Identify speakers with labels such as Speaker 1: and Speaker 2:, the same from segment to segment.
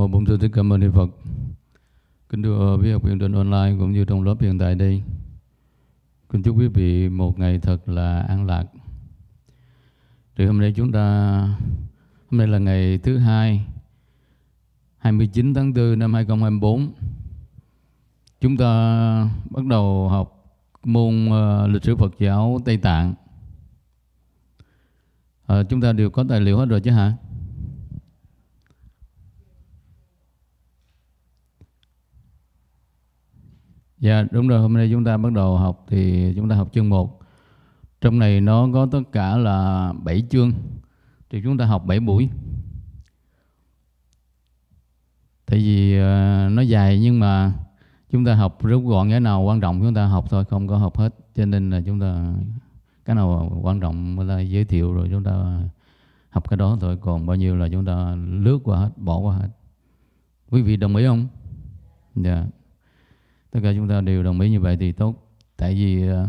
Speaker 1: mô Bổn Sư Thích Ca Mâu Ni Phật. Kính thưa quý học viên trên online cũng như trong lớp hiện tại đây. Kính chúc quý vị một ngày thật là an lạc. Thì hôm nay chúng ta hôm nay là ngày thứ hai 29 tháng 4 năm 2024. Chúng ta bắt đầu học môn uh, lịch sử Phật giáo Tây Tạng. À, chúng ta đều có tài liệu hết rồi chứ hả? Dạ đúng rồi, hôm nay chúng ta bắt đầu học thì chúng ta học chương 1. Trong này nó có tất cả là 7 chương, thì chúng ta học 7 buổi. Tại vì ờ, nó dài nhưng mà chúng ta học rút gọn cái nào quan trọng chúng ta học thôi, không có học hết. Cho nên là chúng ta cái nào quan trọng là giới thiệu rồi chúng ta học cái đó thôi. Còn bao nhiêu là chúng ta lướt qua hết, bỏ qua hết. Quý vị đồng ý không? Dạ. Yeah tất cả chúng ta đều đồng ý như vậy thì tốt tại vì ờ,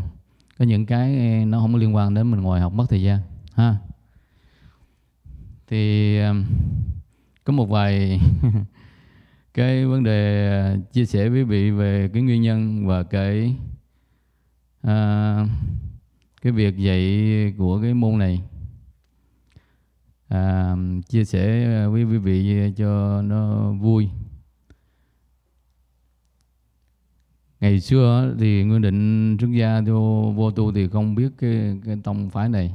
Speaker 1: có những cái ờ, nó không có liên quan đến mình ngoài học mất thời gian ha thì ờ, có một vài cái vấn đề chia sẻ với vị về cái nguyên nhân và cái à, cái việc dạy của cái môn này à, chia sẻ với quý vị cho nó vui ngày xưa thì nguyên định xuất gia vô, vô tu thì không biết cái, cái tông phái này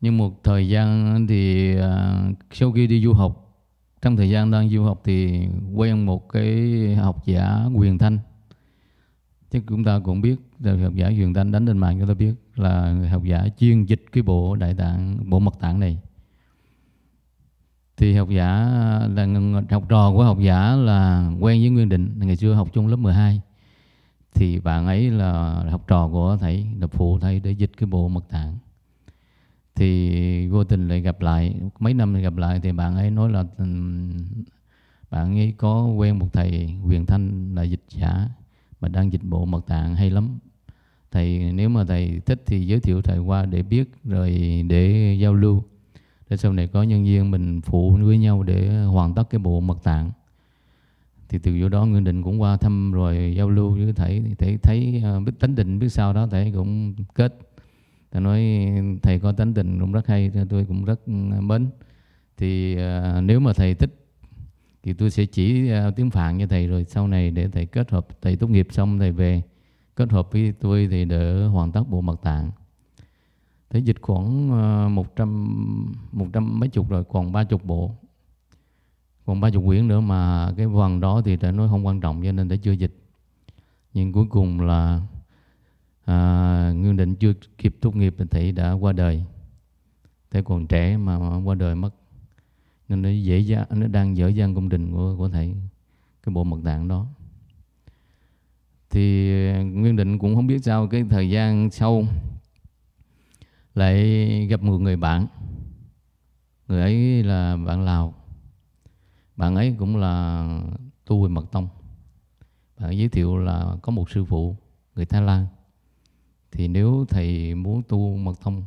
Speaker 1: nhưng một thời gian thì à, sau khi đi du học trong thời gian đang du học thì quen một cái học giả quyền thanh chắc chúng ta cũng biết là học giả quyền thanh đánh lên mạng cho ta biết là học giả chuyên dịch cái bộ đại tạng bộ mật tạng này thì học giả là học trò của học giả là quen với Nguyên Định ngày xưa học chung lớp 12 thì bạn ấy là học trò của thầy là phụ thầy để dịch cái bộ mật tạng thì vô tình lại gặp lại mấy năm lại gặp lại thì bạn ấy nói là bạn ấy có quen một thầy Huyền Thanh là dịch giả mà đang dịch bộ mật tạng hay lắm thầy nếu mà thầy thích thì giới thiệu thầy qua để biết rồi để giao lưu để sau này có nhân viên mình phụ với nhau để hoàn tất cái bộ mật tạng thì từ chỗ đó Nguyên Định cũng qua thăm rồi giao lưu với thầy thầy thấy ờ, biết tánh định biết sau đó thầy cũng kết thầy nói thầy có tánh định cũng rất hay tôi cũng rất ừ, mến thì à, nếu mà thầy thích thì tôi sẽ chỉ à, tiếng phạn cho thầy rồi sau này để thầy kết hợp thầy tốt nghiệp xong thầy về kết hợp với tôi thì đỡ hoàn tất bộ mật tạng Thế dịch khoảng ờ, một trăm một trăm mấy chục rồi còn ba chục bộ còn ba chục quyển nữa mà cái phần đó thì để nói không quan trọng cho nên để chưa dịch nhưng cuối cùng là à, Nguyên Định chưa kịp tốt nghiệp thì thầy đã qua đời thầy còn trẻ mà, mà qua đời mất nên nó dễ dàng nó đang dở dang công trình của của thầy cái bộ mật tạng đó thì Nguyên Định cũng không biết sao cái thời gian sau lại gặp một người bạn người ấy là bạn lào bạn ấy cũng là tu về mật tông bạn giới thiệu là có một sư phụ người thái lan thì nếu thầy muốn tu mật tông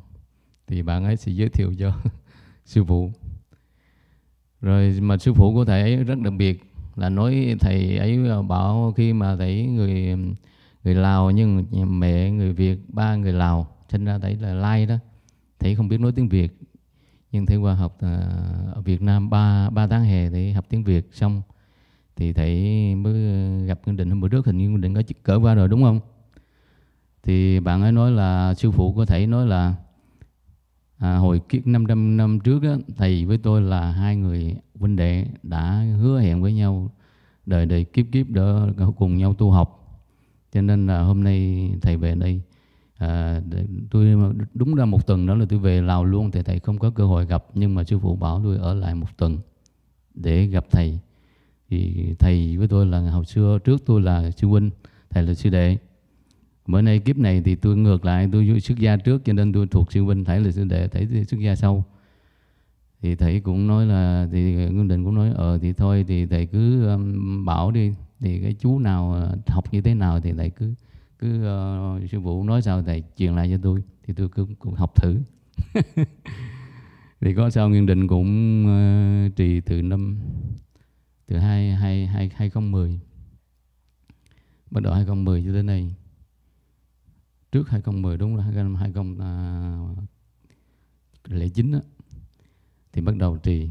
Speaker 1: thì bạn ấy sẽ giới thiệu cho sư phụ rồi mà sư phụ của thầy ấy rất đặc biệt là nói thầy ấy bảo khi mà thấy người người Lào nhưng mẹ người Việt ba người Lào sinh ra đấy là Lai đó thầy không biết nói tiếng Việt nhưng thầy qua học ờ, ở Việt Nam 3, 3 tháng hè thì học tiếng Việt xong thì thầy mới gặp Nguyên Định hôm bữa trước hình như Nguyên Định có cỡ qua rồi đúng không thì bạn ấy nói là sư phụ của thầy nói là à, hồi kiếp 500 năm trước đó, thầy với tôi là hai người huynh đệ đã hứa hẹn với nhau đời đời kiếp kiếp để cùng nhau tu học cho nên là hôm nay thầy về đây à, tôi đúng ra một tuần đó là tôi về Lào luôn thì thầy không có cơ hội gặp nhưng mà sư phụ bảo tôi ở lại một tuần để gặp thầy thì thầy với tôi là hồi xưa trước tôi là sư huynh thầy là sư đệ bữa nay kiếp này thì tôi ngược lại tôi xuất gia trước cho nên tôi thuộc sư huynh thầy là sư đệ thầy xuất gia sau thì thầy cũng nói là thì ngân định cũng nói ờ thì thôi thì thầy cứ bảo đi thì cái chú nào à, học như thế nào thì thầy cứ cứ uh, sư phụ nói sao thầy truyền lại cho tôi thì tôi cũng, cũng học thử thì có sao nguyên định cũng uh, trì từ năm từ hai hai hai hai nghìn mười bắt đầu hai nghìn mười cho đến nay trước hai nghìn mười đúng là hai nghìn hai nghìn à, lẻ chín thì bắt đầu trì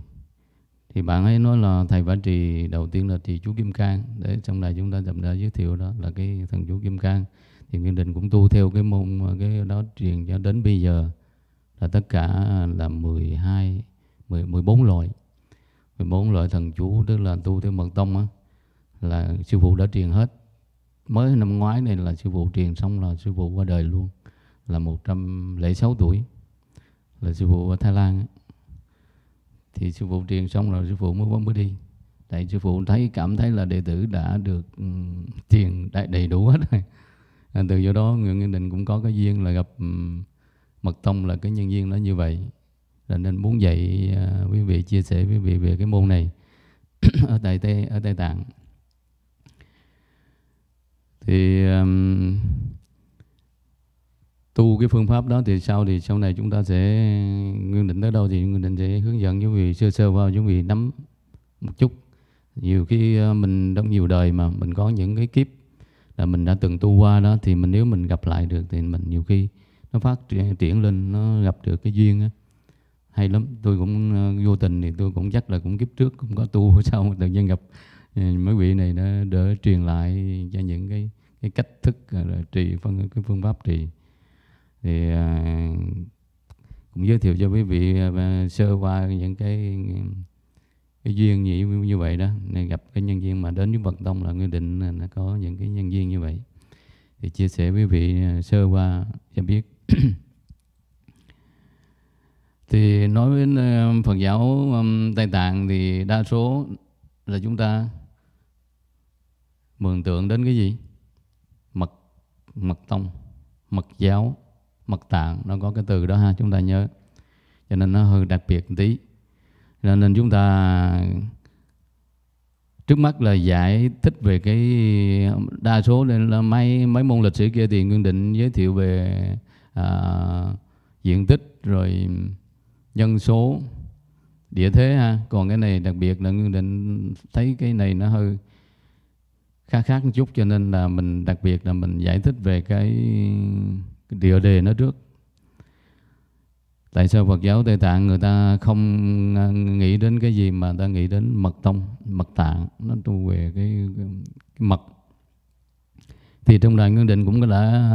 Speaker 1: thì bạn ấy nói là thầy vả trì đầu tiên là trì chú kim cang để trong này chúng ta dậm đã giới thiệu đó là cái thần chú kim cang thì nguyên định cũng tu theo cái môn cái đó truyền cho đến bây giờ là tất cả là 12 10, 14 loại 14 loại thần chú tức là tu theo mật tông á là sư phụ đã truyền hết mới năm ngoái này là sư phụ truyền xong là sư phụ qua đời luôn là 106 tuổi là sư phụ ở Thái Lan ấy thì sư phụ truyền xong rồi sư phụ mới vẫn mới đi tại sư phụ thấy cảm thấy là đệ tử đã được um, truyền đầy, đầy đủ hết rồi à, từ do đó người nghiên định cũng có cái duyên là gặp um, mật tông là cái nhân duyên nó như vậy là nên muốn dạy uh, quý vị chia sẻ quý vị về cái môn này ở tại tây ở tây tạng thì um, tu cái phương pháp đó thì sau thì sau này chúng ta sẽ nguyên định tới đâu thì nguyên định sẽ hướng dẫn chúng vị sơ sơ vào chúng vị nắm một chút nhiều khi ờ, mình trong nhiều đời mà mình có những cái kiếp là mình đã từng tu qua đó thì mình nếu mình gặp lại được thì mình nhiều khi nó phát triển lên nó gặp được cái duyên á hay lắm tôi cũng ờ, vô tình thì tôi cũng chắc là cũng kiếp trước cũng có tu sau tự nhiên gặp ờ, mấy vị này nó đỡ truyền lại cho những cái cái cách thức rồi trì phân cái phương pháp trì thì à, cũng giới thiệu cho quý vị à, sơ qua những cái cái duyên như, như vậy đó nên gặp cái nhân viên mà đến với Phật Tông là nguyên định là nó có những cái nhân viên như vậy thì chia sẻ với vị à, sơ qua cho biết thì nói đến à, Phật giáo Tây Tạng thì đa số là chúng ta mường tượng đến cái gì mật mật tông mật giáo mật tạng nó có cái từ đó ha chúng ta nhớ cho nên nó hơi đặc biệt một tí cho nên chúng ta trước mắt là giải thích về cái đa số nên là mấy mấy môn lịch sử kia thì nguyên định giới thiệu về à, diện tích rồi dân số địa thế ha còn cái này đặc biệt là nguyên định thấy cái này nó hơi khá khác một chút cho nên là mình đặc biệt là mình giải thích về cái địa đề nó trước tại sao Phật giáo Tây Tạng người ta không à, nghĩ đến cái gì mà ta nghĩ đến mật tông mật tạng nó tu về cái, cái, mật thì trong đại nguyên định cũng đã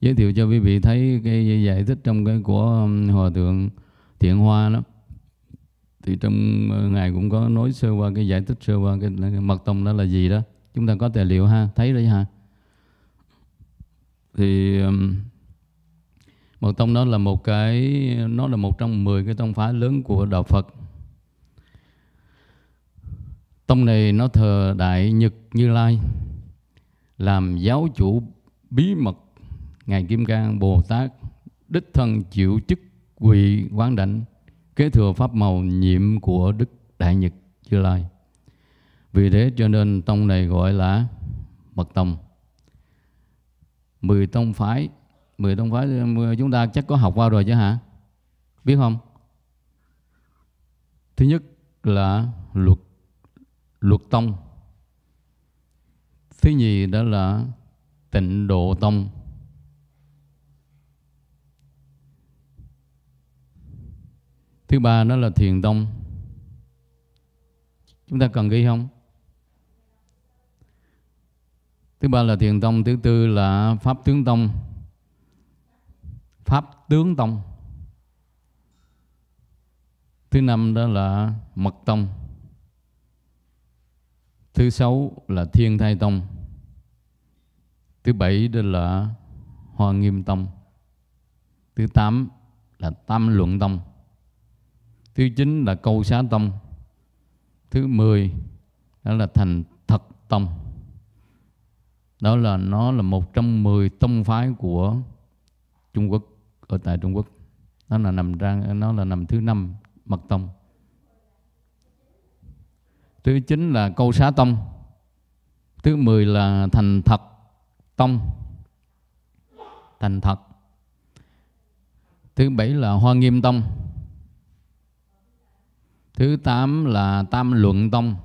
Speaker 1: giới thiệu cho quý vị thấy cái giải thích trong cái của um, hòa thượng thiện hoa đó thì trong ờ, ngài cũng có nói sơ qua cái giải thích sơ qua cái mật tông đó là gì đó chúng ta có tài liệu ha thấy đấy ha thì um, mật tông đó là một cái nó là một trong 10 cái tông phái lớn của đạo Phật tông này nó thờ đại Nhật Như Lai làm giáo chủ bí mật ngài Kim Cang Bồ Tát đích thân chịu chức quỷ quán đảnh kế thừa pháp màu nhiệm của Đức Đại Nhật Như Lai vì thế cho nên tông này gọi là mật tông mười tông phái mười tông phái chúng ta chắc có học qua rồi chứ hả biết không thứ nhất là luật luật tông thứ nhì đó là tịnh độ tông thứ ba đó là thiền tông chúng ta cần ghi không thứ ba là thiền tông thứ tư là pháp tướng tông pháp tướng tông thứ năm đó là mật tông thứ sáu là thiên thai tông thứ bảy đó là hoa nghiêm tông thứ tám là tam luận tông thứ chín là câu xá tông thứ mười đó là thành thật tông đó là nó là một trong 10 tông phái của Trung Quốc ở tại Trung Quốc nó là nằm ra nó là nằm thứ năm mật tông thứ chín là câu xá tông thứ 10 là thành thật tông thành thật thứ bảy là hoa nghiêm tông thứ tám là tam luận tông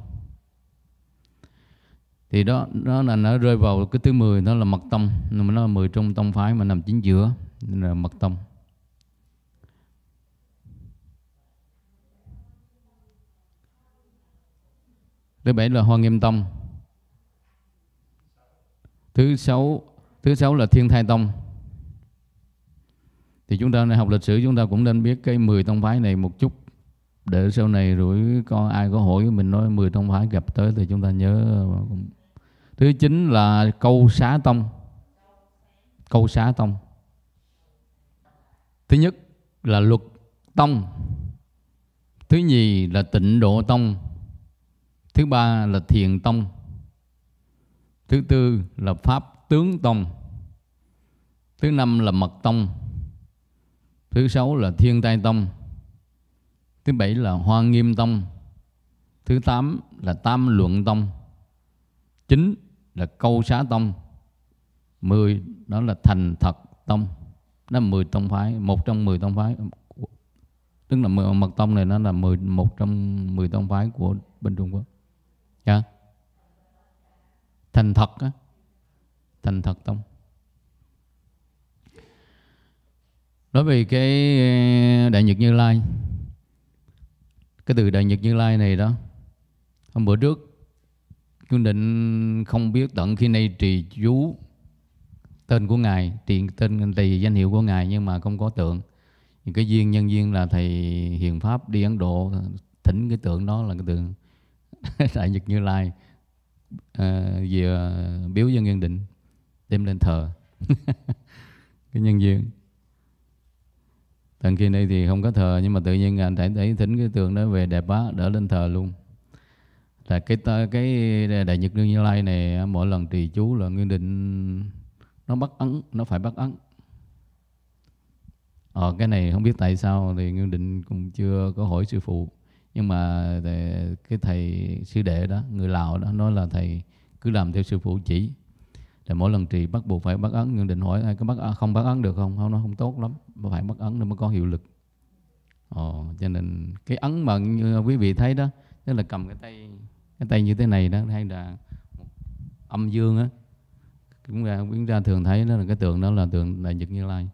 Speaker 1: thì đó nó là nó rơi vào cái thứ 10 nó là mật tông nhưng mà nó là 10 trong tông phái mà nằm chính giữa nên là mật tông thứ bảy là hoa nghiêm tông thứ sáu thứ sáu là thiên thai tông thì chúng ta học lịch sử chúng ta cũng nên biết cái 10 tông phái này một chút để sau này rồi con ai có hỏi mình nói 10 tông phái gặp tới thì chúng ta nhớ ờ, thứ chín là câu xá tông câu xá tông thứ nhất là luật tông thứ nhì là tịnh độ tông thứ ba là thiền tông thứ tư là pháp tướng tông thứ năm là mật tông thứ sáu là thiên tai tông thứ bảy là hoa nghiêm tông thứ tám là tam luận tông chín là câu xá tông mười đó là thành thật tông đó là mười tông phái một trong mười tông phái tức là mật tông này nó là mười một trong mười tông phái của bên Trung Quốc yeah. Dạ. thành thật á thành thật tông nói về cái ờ, đại nhật như lai cái từ đại nhật như lai này đó hôm bữa trước chúng định không biết tận khi nay trì chú tên của ngài tiền tên tùy danh hiệu của ngài nhưng mà không có tượng những cái duyên nhân duyên là thầy hiền pháp đi ấn độ thỉnh cái tượng đó là cái tượng đại nhật như lai à, về ờ, biếu dân nhân định đem lên thờ cái nhân duyên thần kia đây thì không có thờ nhưng mà tự nhiên anh thấy thấy thính cái tượng đó về đẹp quá đỡ lên thờ luôn là cái cái đại nhật đương như lai này mỗi lần trì chú là nguyên định nó bắt ấn nó phải bắt ấn ờ cái này không biết tại sao thì nguyên định cũng chưa có hỏi sư phụ nhưng mà cái thầy sư đệ đó người lào đó nói là thầy cứ làm theo sư phụ chỉ là mỗi lần trì bắt buộc phải bắt ấn nhưng định hỏi ai có bắt không bắt ấn được không? Không nó không tốt lắm, mà phải bắt ấn nó mới có hiệu lực. Ồ, ờ, cho nên cái ấn mà như quý vị thấy đó, tức là cầm cái tay cái tay như thế này đó hay là âm dương á chúng ta chúng ta thường thấy đó là cái tượng đó là tượng đại nhật như lai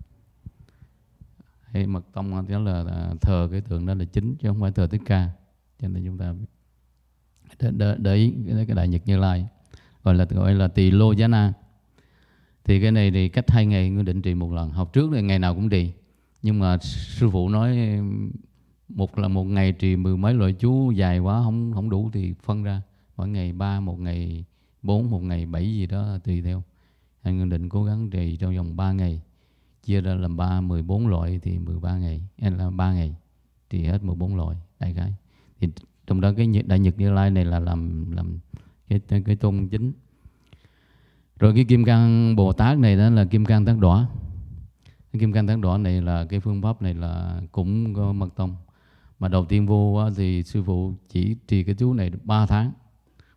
Speaker 1: hay mật tông đó là thờ cái tượng đó là chính chứ không phải thờ thích ca cho nên chúng ta để, để, để ý cái đại nhật như lai gọi là gọi là tỳ lô giá na thì cái này thì cách hai ngày người định trì một lần học trước thì ngày nào cũng trì nhưng mà sư phụ nói một là một ngày trì mười mấy loại chú dài quá không không đủ thì phân ra mỗi ngày ba một ngày bốn một ngày bảy gì đó tùy theo anh Ngân định cố gắng trì trong vòng ba ngày chia ra làm ba mười bốn loại thì mười ba ngày hay là ba ngày thì hết mười bốn loại đại khái thì trong đó cái đại nhật như lai này là làm làm cái cái tôn chính rồi cái kim cang bồ tát này đó là kim cang tát đỏ cái kim cang tát đỏ này là cái phương pháp này là cũng có mật tông mà đầu tiên vô thì sư phụ chỉ trì cái chú này 3 tháng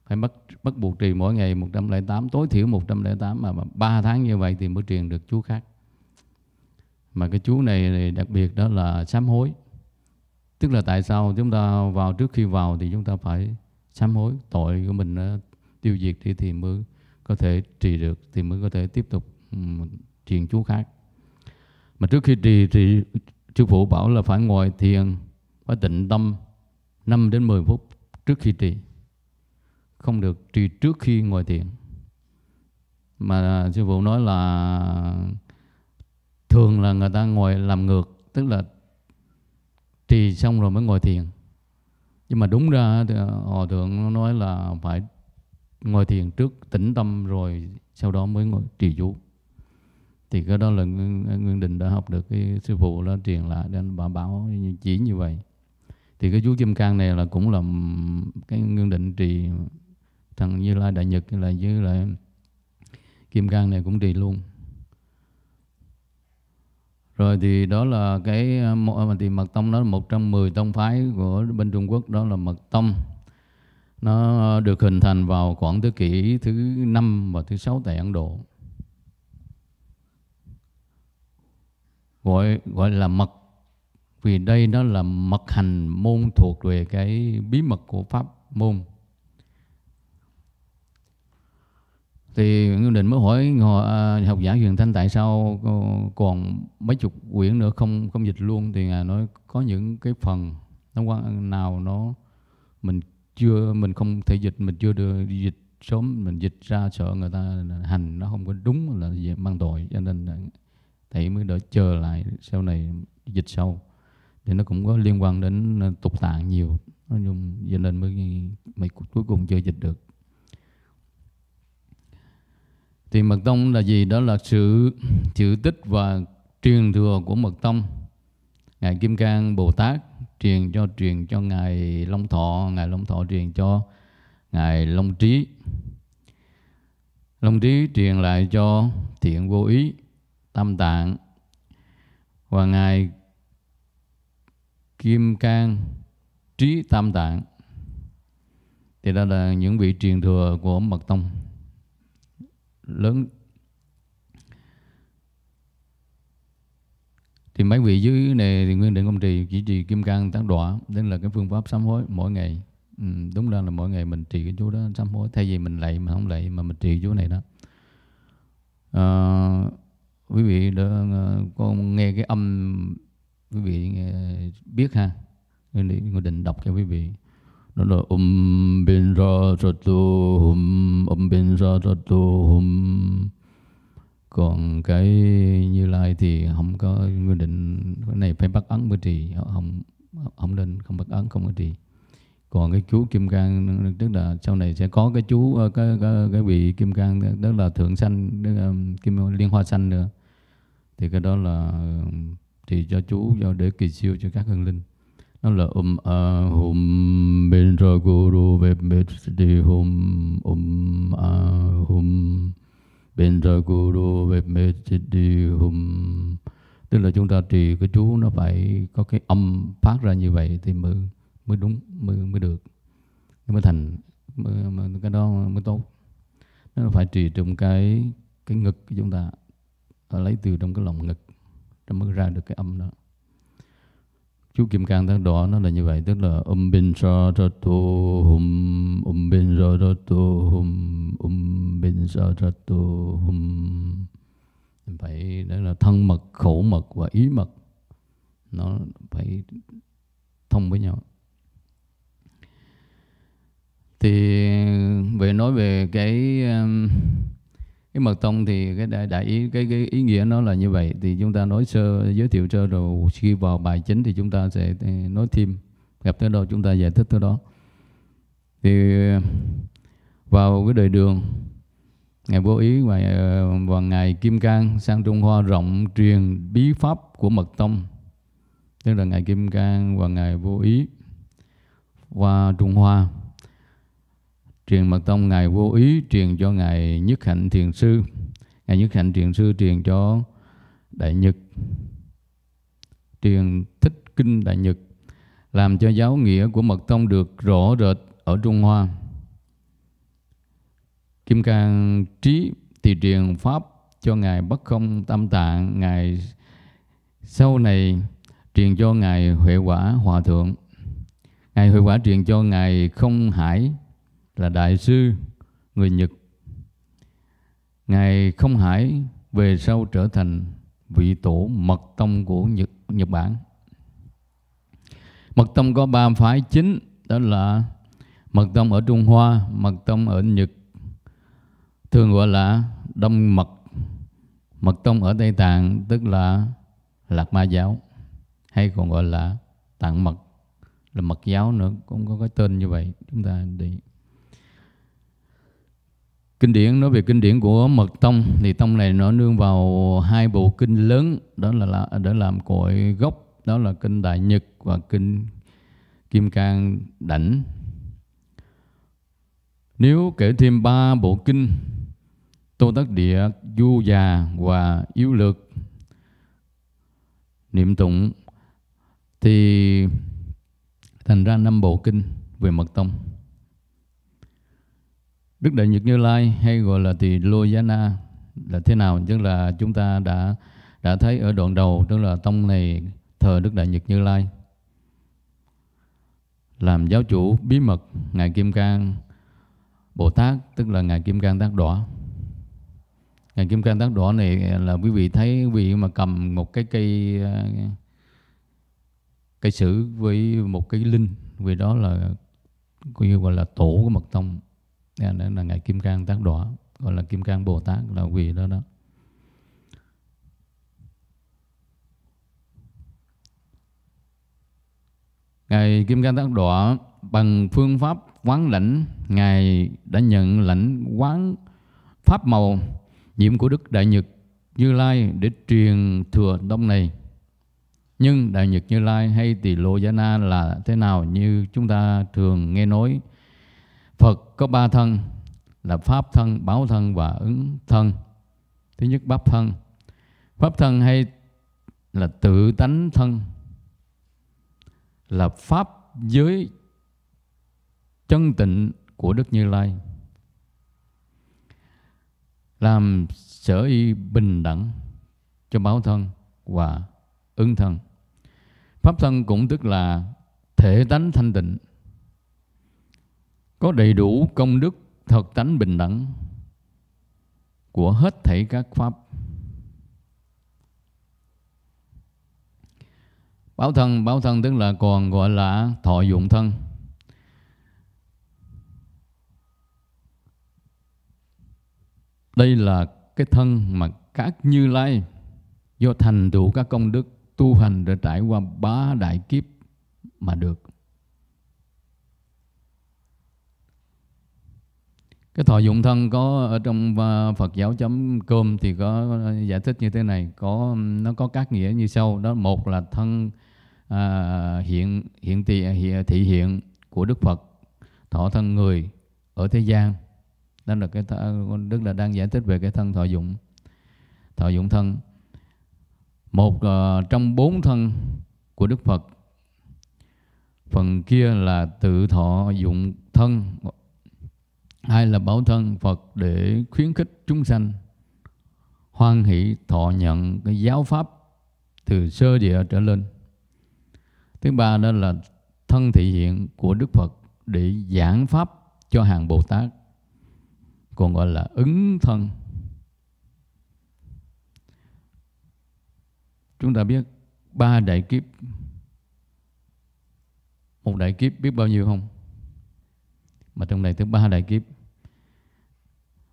Speaker 1: phải bắt bắt buộc trì mỗi ngày 108 tối thiểu 108 mà 3 tháng như vậy thì mới truyền được chú khác mà cái chú này đặc biệt đó là sám hối tức là tại sao chúng ta vào trước khi vào thì chúng ta phải sám hối tội của mình tiêu diệt đi thì mới có thể trì được thì mới có thể tiếp tục ừ, truyền chú khác mà trước khi trì thì sư phụ bảo là phải ngồi thiền phải tịnh tâm 5 đến 10 phút trước khi trì không được trì trước khi ngồi thiền mà sư phụ nói là thường là người ta ngồi làm ngược tức là trì xong rồi mới ngồi thiền nhưng mà đúng ra thì hòa thượng nói là phải ngồi thiền trước tĩnh tâm rồi sau đó mới ngồi trì chú thì cái đó là nguyên, định đã học được cái sư phụ đó truyền lại nên bà bảo chỉ như vậy thì cái chú kim cang này là cũng là cái nguyên định trì thằng như lai đại nhật là với lại kim cang này cũng trì luôn rồi thì đó là cái à, à, thì mật tông đó là mười tông phái của bên Trung Quốc đó là mật tông nó được hình thành vào khoảng thế kỷ thứ năm và thứ sáu tại Ấn Độ. Gọi gọi là mật vì đây nó là mật hành môn thuộc về cái bí mật của pháp môn. Thì Ngưu Định mới hỏi à, học giả Huyền Thanh tại sao còn mấy chục quyển nữa không không dịch luôn thì ngài nói có những cái phần nó quan nào nó mình chưa mình không thể dịch mình chưa được dịch sớm mình dịch ra sợ người ta hành nó không có đúng là mang tội cho nên thầy mới đợi chờ lại sau này dịch sau thì nó cũng có liên quan đến ờ, tục tạng nhiều nói chung cho nên mới mày cuối cùng chưa dịch được thì mật tông là gì đó là sự chữ tích và truyền thừa của mật tông ngài kim cang bồ tát truyền cho truyền cho ngài Long Thọ, ngài Long Thọ truyền cho ngài Long Trí. Long Trí truyền lại cho Thiện Vô Ý, Tam Tạng và ngài Kim Cang Trí Tam Tạng. Thì đó là những vị truyền thừa của Mật Tông lớn thì mấy vị dưới này thì nguyên định công trì chỉ trì kim cang tác đọa nên là cái phương pháp sám hối mỗi ngày ừ, đúng ra là mỗi ngày mình trì cái chú đó sám hối thay vì mình lạy mà không lạy mà mình trì chú này đó à, quý vị đã à, có nghe cái âm quý vị nghe, biết ha ngồi định đọc cho quý vị đó là um bin ra ra tu hum um bin ra ra tu hum còn cái như lai thì không có quy định cái này phải bắt ấn mới trì không không nên không bắt ấn không có trì còn cái chú kim cang tức là sau này sẽ có cái chú ờ, cái cái, cái vị kim cang tức là thượng sanh tức là kim liên hoa sanh nữa thì cái đó là ừ, thì cho chú cho để kỳ siêu cho các hương linh nó là um a hum bên ra guru về bếp đi hum um a hum rồi Benjaguru Vemechidi Hum Tức là chúng ta trì cái chú nó phải có cái âm phát ra như vậy thì mới mới đúng mới mới được mới thành mới, cái đó mới tốt nó phải trì trong cái cái ngực của chúng ta ta lấy từ trong cái lòng ngực trong mới ra được cái âm đó chú kim cang thác đó nó là như vậy tức là um bin sa ra tu hum um bin sa ra tu hum um bin sa ra tu hum phải đó là thân mật khẩu mật và ý mật nó phải thông với nhau thì về nói về cái um, cái mật tông thì cái đại, đại ý cái, cái ý nghĩa nó là như vậy thì chúng ta nói sơ giới thiệu sơ rồi khi vào bài chính thì chúng ta sẽ ờ, nói thêm gặp tới đâu chúng ta giải thích tới đó thì ờ, vào cái đời đường ngày vô ý và, ờ, và ngày kim cang sang trung hoa rộng truyền bí pháp của mật tông tức là ngày kim cang và ngày vô ý qua trung hoa truyền mật tông ngài vô ý truyền cho ngài nhất hạnh thiền sư ngài nhất hạnh thiền sư truyền cho đại nhật truyền thích kinh đại nhật làm cho giáo nghĩa của mật tông được rõ rệt ở trung hoa kim cang trí thì truyền pháp cho ngài bất không tam tạng ngài sau này truyền cho ngài huệ quả hòa thượng ngài huệ quả truyền cho ngài không hải là đại sư người Nhật. Ngài không hải về sau trở thành vị tổ mật tông của Nhật, Nhật Bản. Mật tông có ba phái chính đó là mật tông ở Trung Hoa, mật tông ở Nhật, thường gọi là Đông Mật, mật tông ở Tây Tạng tức là Lạc Ma giáo hay còn gọi là Tạng Mật là Mật giáo nữa cũng có cái tên như vậy chúng ta để kinh điển nói về kinh điển của mật tông thì tông này nó nương vào hai bộ kinh lớn đó là, để làm cội gốc đó là kinh đại nhật và kinh kim cang đảnh nếu kể thêm ba bộ kinh Tô Tất Địa, Du Già và Yếu Lược niệm tụng thì thành ra năm bộ kinh về mật tông Đức Đại Nhật Như Lai hay gọi là Tỳ Lô Giá Na là thế nào? Tức là chúng ta đã đã thấy ở đoạn đầu tức là tông này thờ Đức Đại Nhật Như Lai làm giáo chủ bí mật ngài Kim Cang Bồ Tát tức là ngài Kim Cang Tát Đỏ. Ngài Kim Cang Tát Đỏ này là quý vị thấy vị mà cầm một cái cây ờ, cây sử với một cái linh vì đó là gọi là tổ của mật tông đó là ngài kim cang tác đỏ gọi là kim cang bồ tát là quỷ đó đó ngài kim cang tác đỏ bằng phương pháp quán lãnh ngài đã nhận lãnh quán pháp màu nhiệm của đức đại nhật như lai để truyền thừa đông này nhưng đại nhật như lai hay Tỳ lô giá na là thế nào như chúng ta thường nghe nói Phật có ba thân là Pháp thân, Báo thân và ứng thân. Thứ nhất Pháp thân. Pháp thân hay là tự tánh thân là Pháp giới chân tịnh của Đức Như Lai làm sở y bình đẳng cho báo thân và ứng thân. Pháp thân cũng tức là thể tánh thanh tịnh có đầy đủ công đức thật tánh bình đẳng của hết thảy các pháp Báo thân, báo thân tức là còn gọi là thọ dụng thân. Đây là cái thân mà các như lai do thành tựu các công đức tu hành để trải qua ba đại kiếp mà được. cái thọ dụng thân có ở trong à, Phật giáo chấm cơm thì có à, giải thích như thế này có nó có các nghĩa như sau đó một là thân à, hiện hiện thị, à, hiện thị hiện của Đức Phật thọ thân người ở thế gian đó là cái Đức là đang giải thích về cái thân thọ dụng thọ dụng thân một uh, trong bốn thân của Đức Phật phần kia là tự thọ dụng thân hai là bảo thân Phật để khuyến khích chúng sanh hoan hỷ thọ nhận cái giáo pháp từ sơ địa trở lên. Thứ ba đó là thân thị hiện của Đức Phật để giảng pháp cho hàng Bồ Tát còn gọi là ứng thân. Chúng ta biết ba đại kiếp một đại kiếp biết bao nhiêu không? Mà trong này thứ ba đại kiếp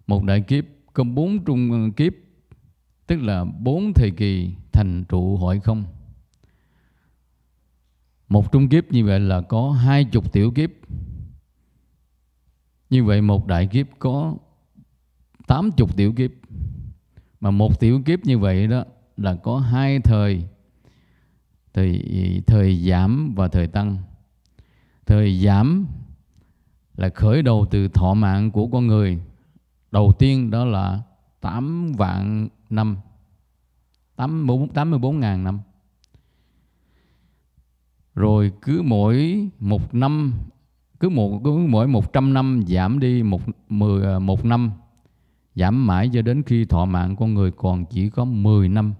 Speaker 1: một đại kiếp có bốn trung ờ, kiếp tức là bốn thời kỳ thành trụ hội không một trung kiếp như vậy là có hai chục tiểu kiếp như vậy một đại kiếp có tám chục tiểu kiếp mà một tiểu kiếp như vậy đó là có hai thời thời thời giảm và thời tăng thời giảm là khởi đầu từ thọ mạng của con người đầu tiên đó là 8 vạn năm 84, 84 ngàn năm rồi cứ mỗi một năm cứ một cứ mỗi 100 năm giảm đi một mười à, một năm giảm mãi cho đến khi thọ mạng con người còn chỉ có 10 năm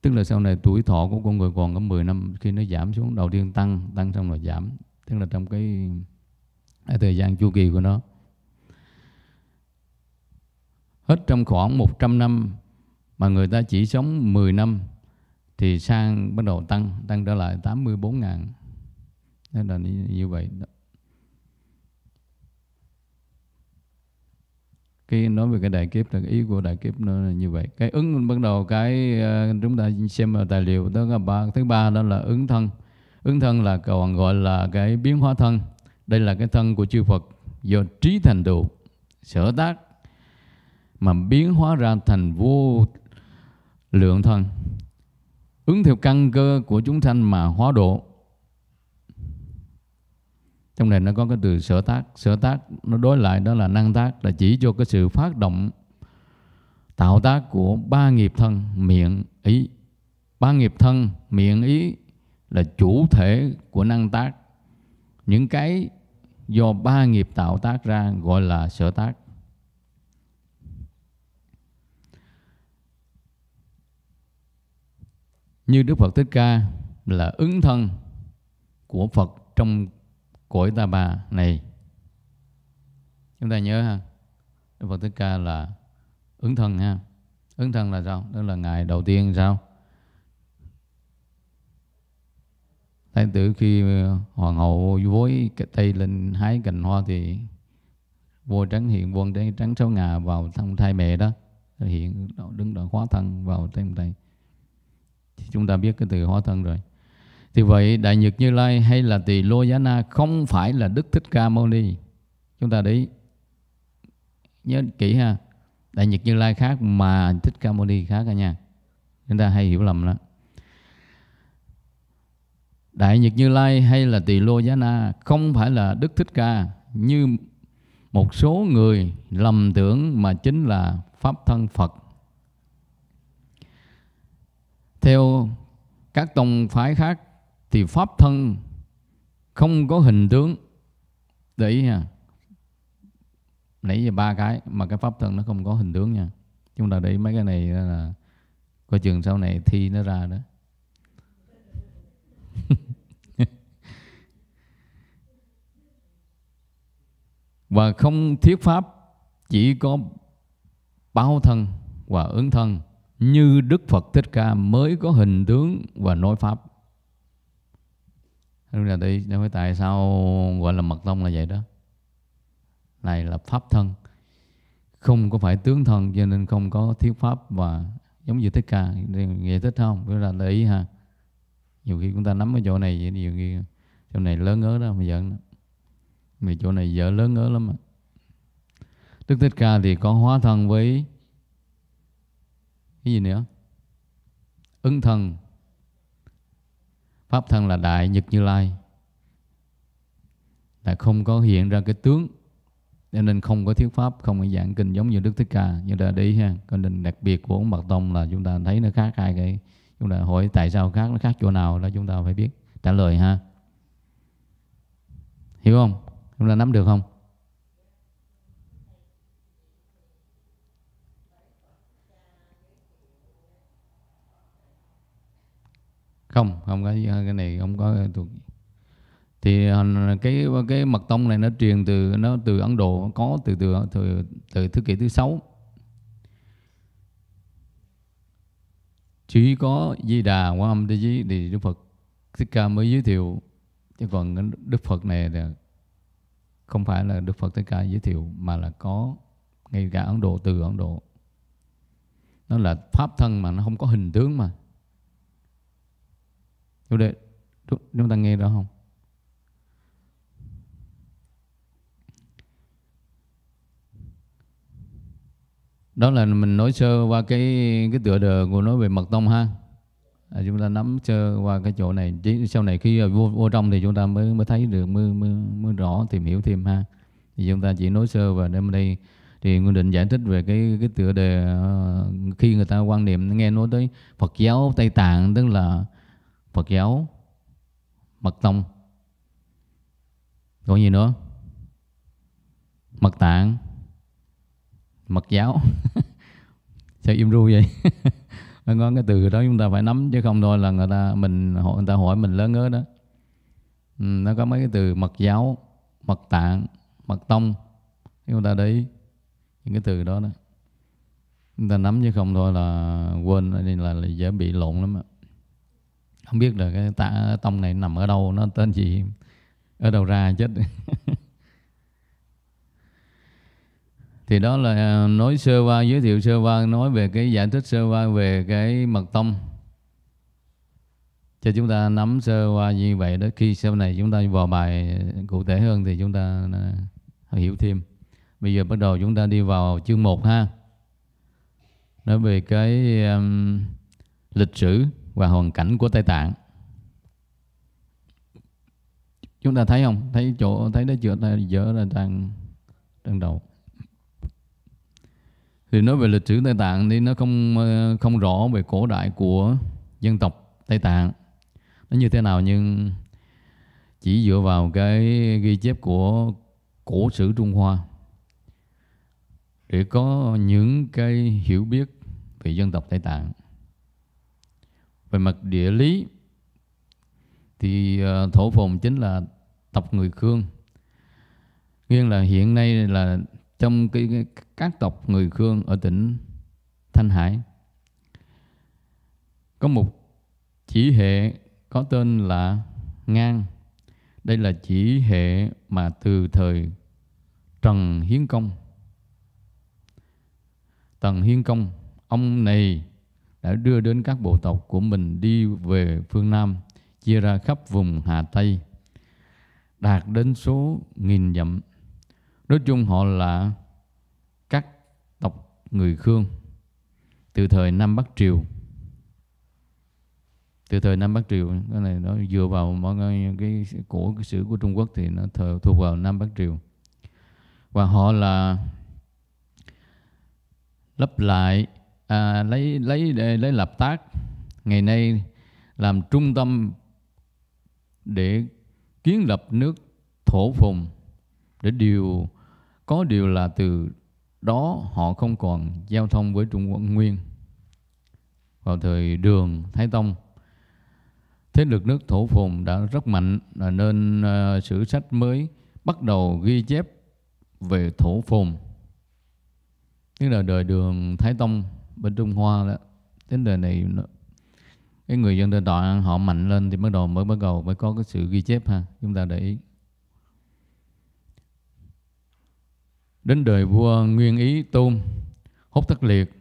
Speaker 1: tức là sau này tuổi thọ của con người còn có 10 năm khi nó giảm xuống đầu tiên tăng tăng xong rồi giảm tức là trong cái, cái thời gian chu kỳ của nó hết trong khoảng 100 năm mà người ta chỉ sống 10 năm thì sang bắt đầu tăng, tăng trở lại 84 ngàn. Đó là như vậy. Khi nói về cái đại kiếp là cái ý của đại kiếp nó là như vậy. Cái ứng bắt đầu cái ờ, chúng ta xem tài liệu đó là ba thứ ba đó là ứng thân. Ứng thân là còn gọi là cái biến hóa thân. Đây là cái thân của chư Phật do trí thành tựu sở tác mà biến hóa ra thành vô lượng thân ứng theo căn cơ của chúng sanh mà hóa độ trong này nó có cái từ sở tác sở tác nó đối lại đó là năng tác là chỉ cho cái sự phát động tạo tác của ba nghiệp thân miệng ý ba nghiệp thân miệng ý là chủ thể của năng tác những cái do ba nghiệp tạo tác ra gọi là sở tác như Đức Phật Thích Ca là ứng thân của Phật trong cõi ta bà này. Chúng ta nhớ ha, Đức Phật Thích Ca là ứng thân ha. Ứng thân là sao? Đó là ngày đầu tiên sao? Thái tử khi hoàng hậu vối tay lên hái cành hoa thì vua trắng hiện vua trắng, trắng sáu ngà vào trong thai mẹ đó hiện đứng đoạn khóa thân vào trong tay thì chúng ta biết cái từ hóa thân rồi thì vậy đại nhật như lai hay là tỳ lô giá na không phải là đức thích ca mâu ni chúng ta để nhớ kỹ ha đại nhật như lai khác mà thích ca mâu ni khác cả nha chúng ta hay hiểu lầm đó đại nhật như lai hay là tỳ lô giá na không phải là đức thích ca như một số người lầm tưởng mà chính là pháp thân phật theo các tông phái khác thì pháp thân không có hình tướng để ý nha nãy giờ ba cái mà cái pháp thân nó không có hình tướng nha chúng ta để ý mấy cái này là coi chừng sau này thi nó ra đó và không thuyết pháp chỉ có báo thân và ứng thân như Đức Phật Thích Ca mới có hình tướng và nói pháp. Nên là nói tại sao gọi là mật tông là vậy đó. Này là pháp thân. Không có phải tướng thân cho nên không có thiết pháp và giống như Thích Ca. Nghe thích không? Đó là để ý ha. Nhiều khi chúng ta nắm ở chỗ này, nhiều khi chỗ này lớn ngớ đó mà giận. Vì chỗ này dở lớn ngớ lắm mà. Đức Thích Ca thì có hóa thân với cái gì nữa ứng thần pháp thân là đại nhật như lai là không có hiện ra cái tướng nên không có thuyết pháp không có giảng kinh giống như đức thích ca như là đi ha còn định đặc biệt của ông mật tông là chúng ta thấy nó khác hai cái chúng ta hỏi tại sao khác nó khác chỗ nào đó chúng ta phải biết trả lời ha hiểu không chúng ta nắm được không không không có cái này không có thuộc thì à, cái cái mật tông này nó truyền từ nó từ Ấn Độ có từ từ từ, từ thế kỷ thứ sáu chỉ có Di Đà Quan Âm Thế Chí thì Đức Phật Thích Ca mới giới thiệu chứ còn Đức Phật này là không phải là Đức Phật Thích Ca giới thiệu mà là có ngay cả Ấn Độ từ Ấn Độ nó là pháp thân mà nó không có hình tướng mà Chúng ta, chúng ta nghe rõ không? Đó là mình nói sơ qua cái cái tựa đề của nó về mật tông ha. À, chúng ta nắm sơ qua cái chỗ này. Chỉ sau này khi vô, vô trong thì chúng ta mới mới thấy được, mới, mới, mới rõ tìm hiểu thêm ha. Thì chúng ta chỉ nói sơ và đêm đây thì nguyên định giải thích về cái cái tựa đề uh, khi người ta quan niệm nghe nói tới Phật giáo Tây Tạng tức là Phật giáo Mật Tông Còn gì nữa Mật Tạng Mật giáo Sao im ru vậy ngon cái từ đó chúng ta phải nắm Chứ không thôi là người ta mình họ người ta hỏi mình lớn ngớ đó ừ, Nó có mấy cái từ mật giáo Mật Tạng Mật Tông Chúng ta đấy những cái từ đó đó Chúng ta nắm chứ không thôi là quên nên là, là dễ bị lộn lắm ạ không biết được cái tả tông này nằm ở đâu nó tên gì ở đâu ra chết thì đó là nói sơ qua giới thiệu sơ qua nói về cái giải thích sơ qua về cái mật tông cho chúng ta nắm sơ qua như vậy đó khi sau này chúng ta vào bài cụ thể hơn thì chúng ta à, hiểu thêm bây giờ bắt đầu chúng ta đi vào chương 1 ha nói về cái um, lịch sử và hoàn cảnh của Tây Tạng. Chúng ta thấy không? Thấy chỗ thấy đó chưa ta dở ra trang trang đầu. Thì nói về lịch sử Tây Tạng thì nó không ờ, không rõ về cổ đại của dân tộc Tây Tạng nó như thế nào nhưng chỉ dựa vào cái ghi chép của cổ sử Trung Hoa để có những cái hiểu biết về dân tộc Tây Tạng về mặt địa lý thì ờ, thổ phồn chính là tộc người khương nghĩa là hiện nay là trong cái, cái các tộc người khương ở tỉnh thanh hải có một chỉ hệ có tên là ngang đây là chỉ hệ mà từ thời trần hiến công tần hiến công ông này đã đưa đến các bộ tộc của mình đi về phương Nam, chia ra khắp vùng Hà Tây, đạt đến số nghìn dặm. Nói chung họ là các tộc người Khương từ thời Nam Bắc Triều. Từ thời Nam Bắc Triều, cái này nó dựa vào mọi cái, cái cổ cái sử của Trung Quốc thì nó thờ, thuộc vào Nam Bắc Triều. Và họ là lấp lại à, lấy lấy để lấy lập tác ngày nay làm trung tâm để kiến lập nước thổ phùng để điều có điều là từ đó họ không còn giao thông với Trung Quốc Nguyên vào thời Đường Thái Tông thế lực nước thổ phồn đã rất mạnh nên à, sử sách mới bắt đầu ghi chép về thổ phồn tức là đời đường Thái Tông bên Trung Hoa đó đến đời này nó, cái người dân đời đỏ họ mạnh lên thì bắt đầu mới bắt đầu mới có cái sự ghi chép ha chúng ta để ý đến đời vua nguyên ý tôn hốt thất liệt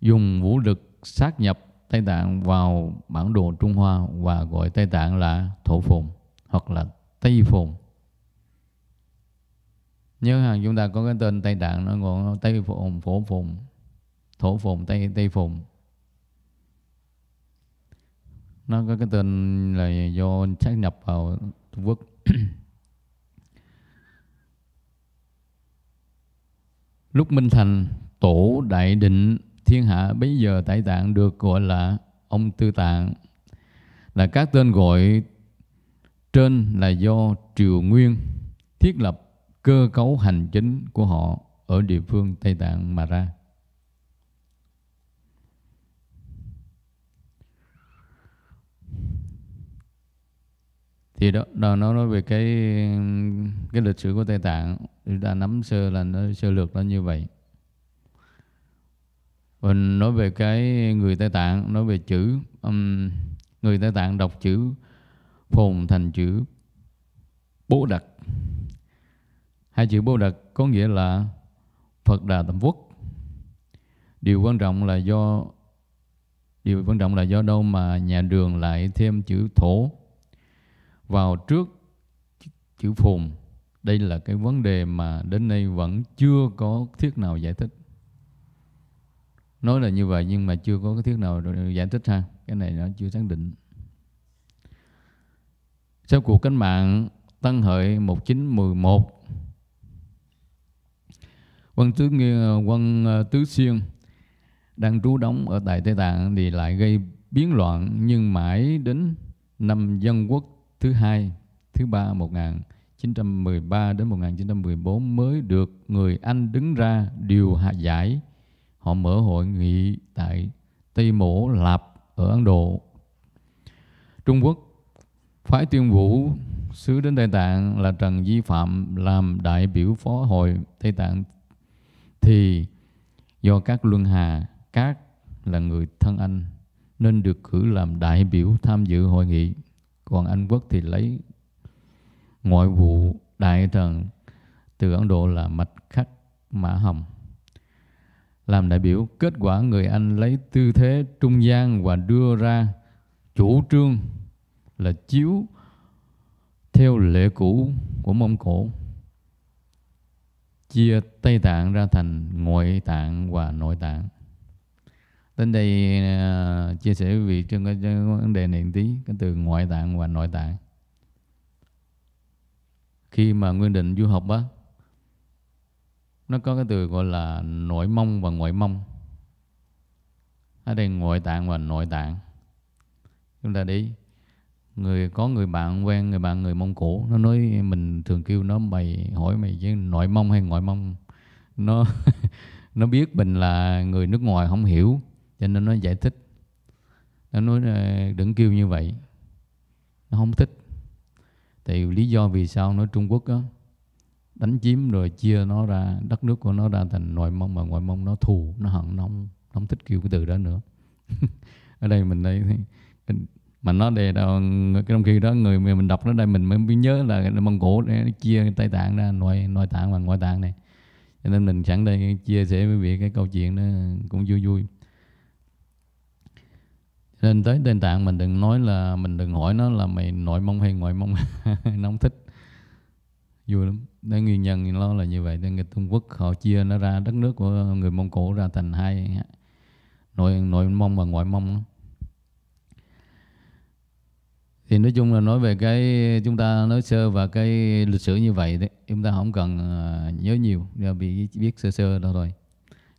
Speaker 1: dùng vũ lực sát nhập tây tạng vào bản đồ trung hoa và gọi tây tạng là thổ phồn hoặc là tây phồn nhớ hàng chúng ta có cái tên tây tạng nó gọi tây phồn phổ phồn thổ phồn tây tây phồn nó có cái tên là do xác nhập vào Trung Quốc lúc Minh Thành tổ đại định thiên hạ bây giờ tại tạng được gọi là ông Tư Tạng là các tên gọi trên là do Triều Nguyên thiết lập cơ cấu hành chính của họ ở địa phương Tây Tạng mà ra. thì đó, đó nó nói về cái cái lịch sử của Tây Tạng chúng ta nắm sơ là nó sơ lược nó như vậy còn nói về cái người Tây Tạng nói về chữ um, người Tây Tạng đọc chữ phồn thành chữ bố đặc hai chữ bố đặc có nghĩa là Phật Đà Tầm Quốc điều quan trọng là do Điều quan trọng là do đâu mà nhà đường lại thêm chữ thổ vào trước chữ phồn. Đây là cái vấn đề mà đến nay vẫn chưa có thuyết nào giải thích. Nói là như vậy nhưng mà chưa có cái thuyết nào giải thích ha. Cái này nó chưa xác định. Sau cuộc cách mạng Tân Hợi 1911, quân tứ quân ờ, tứ xuyên đang trú đóng ở tại Tây Tạng thì lại gây biến loạn nhưng mãi đến năm dân quốc thứ hai, thứ ba 1913 đến 1914 mới được người Anh đứng ra điều hạ giải. Họ mở hội nghị tại Tây Mỗ Lạp ở Ấn Độ. Trung Quốc phái tuyên vũ sứ đến Tây Tạng là Trần Di Phạm làm đại biểu phó hội Tây Tạng thì do các luân hà Cát là người thân anh nên được cử làm đại biểu tham dự hội nghị. Còn Anh Quốc thì lấy ngoại vụ đại thần từ Ấn Độ là Mạch Khắc Mã Hồng. Làm đại biểu, kết quả người Anh lấy tư thế trung gian và đưa ra chủ trương là chiếu theo lệ cũ của Mông Cổ chia Tây Tạng ra thành ngoại tạng và nội tạng đến đây uh, chia sẻ với vị trong cái vấn đề này tí cái từ ngoại tạng và nội tạng khi mà nguyên định du học á nó có cái từ gọi là nội mông và ngoại mông ở đây ngoại tạng và nội tạng chúng ta đi người có người bạn quen người bạn người mông cổ nó nói mình thường kêu nó mày hỏi mày chứ nội mông hay ngoại mông nó nó biết mình là người nước ngoài không hiểu cho nên nó giải thích nó nói ờ, đừng kêu như vậy nó không thích thì lý do vì sao nói Trung Quốc đó, đánh chiếm rồi chia nó ra đất nước của nó ra thành nội mông và ngoại mông nó thù nó hận nó không, nó không thích kêu cái từ đó nữa ở đây mình đây mà nó đề đâu cái trong khi đó người mình, đọc nó đây mình mới nhớ là mông cổ để chia tây tạng ra nội nội tạng và ngoại tạng này cho nên mình sẵn đây chia sẻ với việc cái câu chuyện đó cũng vui vui nên tới tên tạng mình đừng nói là mình đừng hỏi nó là mày nội mông hay ngoại mông nó không thích vui lắm đó nguyên nhân nó là như vậy nên người Trung Quốc họ chia nó ra đất nước của người Mông Cổ ra thành hai nội nội mông và ngoại mông thì nói chung là nói về cái chúng ta nói sơ và cái lịch sử như vậy đấy chúng ta không cần ờ, nhớ nhiều vì biết sơ sơ đâu rồi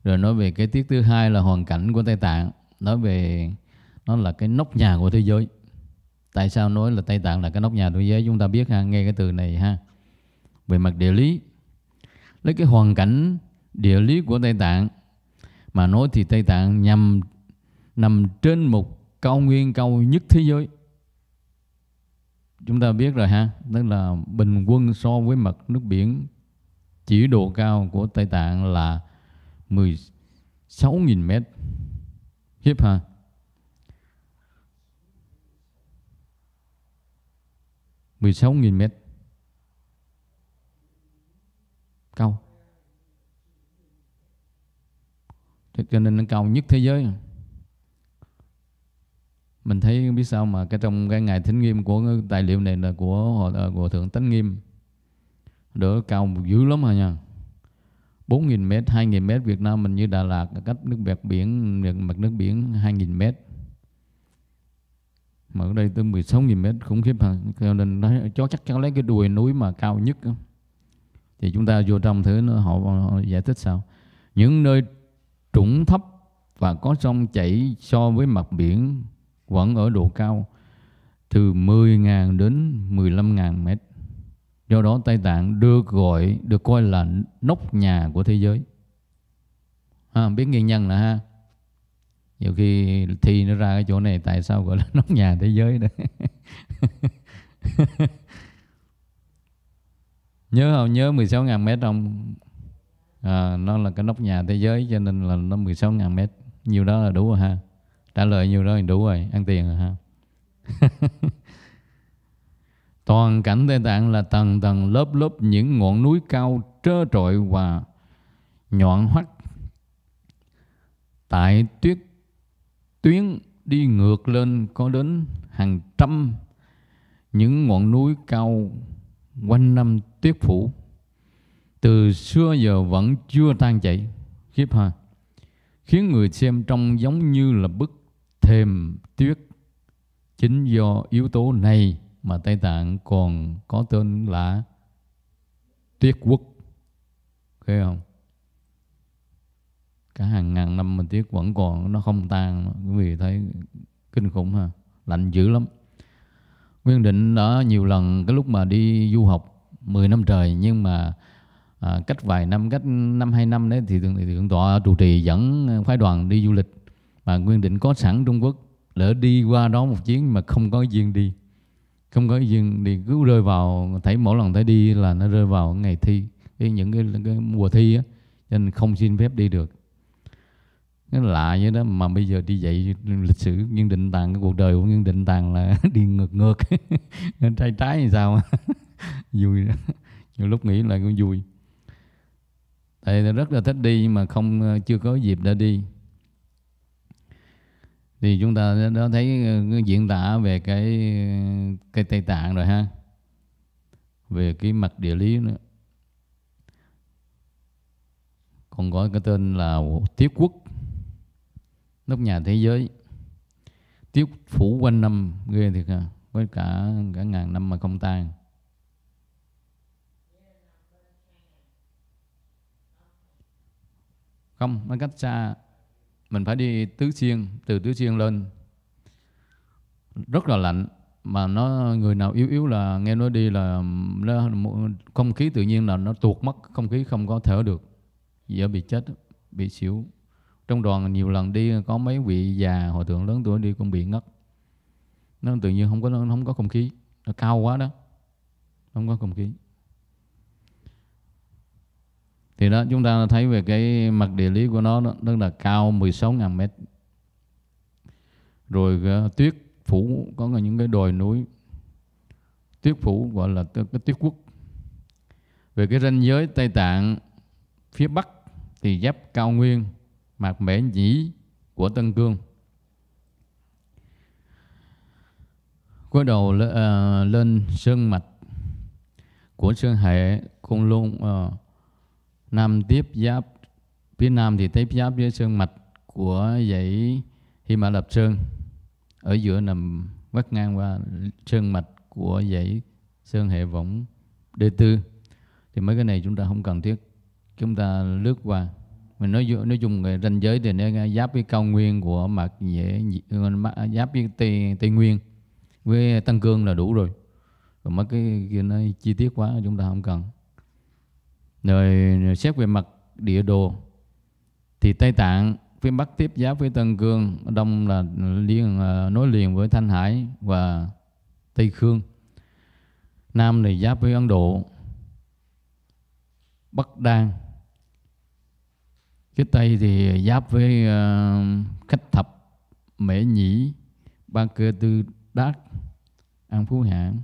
Speaker 1: rồi nói về cái tiết thứ hai là hoàn cảnh của Tây Tạng nói về nó là cái nóc nhà của thế giới tại sao nói là tây tạng là cái nóc nhà thế giới chúng ta biết ha nghe cái từ này ha về mặt địa lý lấy cái hoàn cảnh địa lý của tây tạng mà nói thì tây tạng nhằm nằm trên một cao nguyên cao nhất thế giới chúng ta biết rồi ha tức là bình quân so với mặt nước biển chỉ độ cao của Tây Tạng là 16.000 mét hiếp ha 16.000 mét cao Thế cho nên nó cao nhất thế giới mình thấy biết sao mà cái trong cái ngày thính nghiêm của cái tài liệu này là của họ à, của thượng tánh nghiêm đỡ cao dữ lắm hả à nha 4.000 mét, 2.000 mét Việt Nam mình như Đà Lạt cách nước bẹt biển, mặt nước biển 2.000 mét mà ở đây tới 16 000 mét khủng khiếp ha cho nên nó chó chắc chắn lấy cái đuôi núi mà cao nhất thì chúng ta vô trong thử nó họ, họ giải thích sao những nơi trũng thấp và có sông chảy so với mặt biển vẫn ở độ cao từ 10.000 đến 15.000 mét. Do đó Tây Tạng được gọi, được coi là nóc nhà của thế giới. À, biết nguyên nhân là ha, nhiều khi thi nó ra cái chỗ này tại sao gọi là nóc nhà thế giới đấy nhớ không nhớ 16.000 mét không à, nó là cái nóc nhà thế giới cho nên là nó 16.000 mét nhiều đó là đủ rồi ha trả lời nhiều đó thì đủ rồi ăn tiền rồi ha toàn cảnh Tây Tạng là tầng tầng lớp lớp những ngọn núi cao trơ trọi và nhọn hoắt tại tuyết tuyến đi ngược lên có đến hàng trăm những ngọn núi cao quanh năm tuyết phủ từ xưa giờ vẫn chưa tan chảy khiếp ha khiến người xem trông giống như là bức thềm tuyết chính do yếu tố này mà Tây Tạng còn có tên là tuyết quốc thấy không cả hàng ngàn năm mình tiếc vẫn còn nó không tan quý vị thấy kinh khủng ha lạnh dữ lắm Nguyên Định đã nhiều lần cái lúc mà đi du học 10 năm trời nhưng mà à, cách vài năm cách năm hai năm đấy thì thượng, thượng tọa trụ trì dẫn phái đoàn đi du lịch mà Nguyên Định có sẵn Trung Quốc lỡ đi qua đó một chuyến mà không có duyên đi không có duyên đi cứ rơi vào thấy mỗi lần thấy đi là nó rơi vào ngày thi cái những cái, cái mùa thi á nên không xin phép đi được nó lạ vậy đó mà bây giờ đi dạy lịch sử nhân định tàng cái cuộc đời của nhân định tàng là đi ngược ngược trái trái như sao vui đó. nhiều lúc nghĩ lại cũng vui tại rất là thích đi nhưng mà không ờ, chưa có dịp đã đi thì chúng ta đã thấy ờ, diễn tả về cái ờ, cây tây tạng rồi ha về cái mặt địa lý nữa còn có cái tên là tiếp quốc nóc nhà thế giới tiếp phủ quanh năm ghê thiệt ha à, với cả cả ngàn năm mà không tan không nó cách xa mình phải đi tứ xuyên từ tứ xuyên lên rất là lạnh mà nó người nào yếu yếu là nghe nói đi là nó, không khí tự nhiên là nó tuột mất không khí không có thở được dễ bị chết bị xỉu trong đoàn nhiều lần đi có mấy vị già hòa thượng lớn tuổi đi cũng bị ngất nó tự nhiên không có nó không có không khí nó cao quá đó không có không khí thì đó chúng ta thấy về cái mặt địa lý của nó đó, rất là cao 16.000 mét rồi ờ, tuyết phủ có những cái đồi núi tuyết phủ gọi là cái tuyết quốc về cái ranh giới Tây Tạng phía Bắc thì giáp cao nguyên mạc mễ nhĩ của Tân Cương. Quay đầu lên, uh, à, lên sơn mạch của sơn hệ cung Lôn uh, à, Nam tiếp giáp phía Nam thì tiếp giáp với sơn mạch của dãy Hi Mã Lập Sơn ở giữa nằm vắt ngang qua sơn mạch của dãy sơn hệ võng d tư, thì mấy cái này chúng ta không cần thiết chúng ta lướt qua mình nói nói chung về ranh giới thì nó giáp với cao nguyên của mặt dễ à, giáp với tây, tây nguyên với tăng cương là đủ rồi còn mấy cái kia nó chi tiết quá chúng ta không cần rồi xét về mặt địa đồ thì tây tạng phía bắc tiếp giáp với tân cương đông là liên à, nối liền với thanh hải và tây khương nam thì giáp với ấn độ bắc đan cái tây thì giáp với uh, ờ, khách thập mễ nhĩ ba cơ tư đát an phú hạng